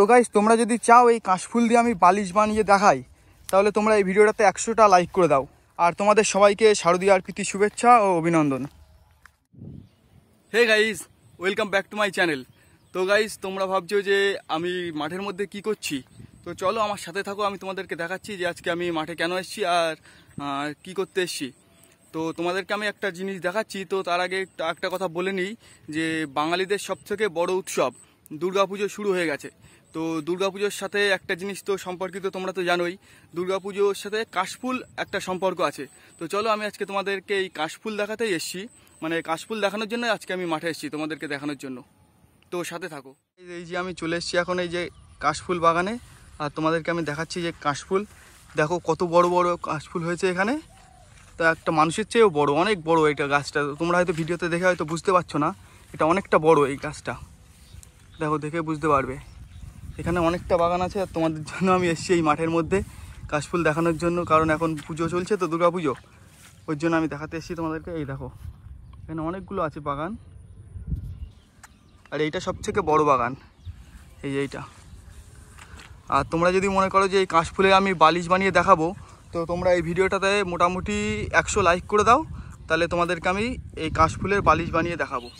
তো গাইজ তোমরা যদি চাও এই কাশফুল দিয়ে আমি বালিশ বানিয়ে দেখাই তাহলে তোমরা এই ভিডিওটাতে একশোটা লাইক করে দাও আর তোমাদের সবাইকে শারদীয় আরকৃতি শুভেচ্ছা ও অভিনন্দন hey guys welcome back to my channel তো গাইজ তোমরা ভাবছো যে আমি মাঠের মধ্যে কি করছি তো চলো আমার সাথে থাকো আমি তোমাদেরকে দেখাচ্ছি যে আজকে আমি মাঠে কেন এসছি আর কি করতে এসেছি তো তোমাদেরকে আমি একটা জিনিস দেখাচ্ছি তো তার আগে একটা কথা বলে নিই যে বাঙালিদের সবথেকে বড় উৎসব দুর্গাপুজো শুরু হয়ে গেছে তো দুর্গাপুজোর সাথে একটা জিনিস তো সম্পর্কিত তোমরা তো জানোই দুর্গাপুজোর সাথে কাশফুল একটা সম্পর্ক আছে তো চলো আমি আজকে তোমাদেরকে এই কাশফুল দেখাতেই এসছি মানে কাশফুল দেখানোর জন্য আজকে আমি মাঠে এসছি তোমাদেরকে দেখানোর জন্য তো সাথে থাকো এই যে আমি চলে এসছি এখন এই যে কাশফুল বাগানে আর তোমাদেরকে আমি দেখাচ্ছি যে কাশফুল দেখো কত বড় বড় কাশফুল হয়েছে এখানে তা একটা মানুষের চেয়েও বড় অনেক বড় এটা গাছটা তোমরা হয়তো ভিডিওতে দেখে হয়তো বুঝতে পারছো না এটা অনেকটা বড় এই গাছটা দেখো দেখে বুঝতে পারবে এখানে অনেকটা বাগান আছে আর তোমাদের জন্য আমি এসছি এই মাঠের মধ্যে কাশফুল দেখানোর জন্য কারণ এখন পুজো চলছে তো দুর্গা পুজো ওর জন্য আমি দেখাতে এসেছি তোমাদেরকে এই দেখো এখানে অনেকগুলো আছে বাগান আর এইটা সবথেকে বড় বাগান এই এইটা আর তোমরা যদি মনে করো যে এই কাশফুলে আমি বালিশ বানিয়ে দেখাবো তো তোমরা এই ভিডিওটাতে মোটামুটি একশো লাইক করে দাও তাহলে তোমাদেরকে আমি এই কাশফুলের বালিশ বানিয়ে দেখাবো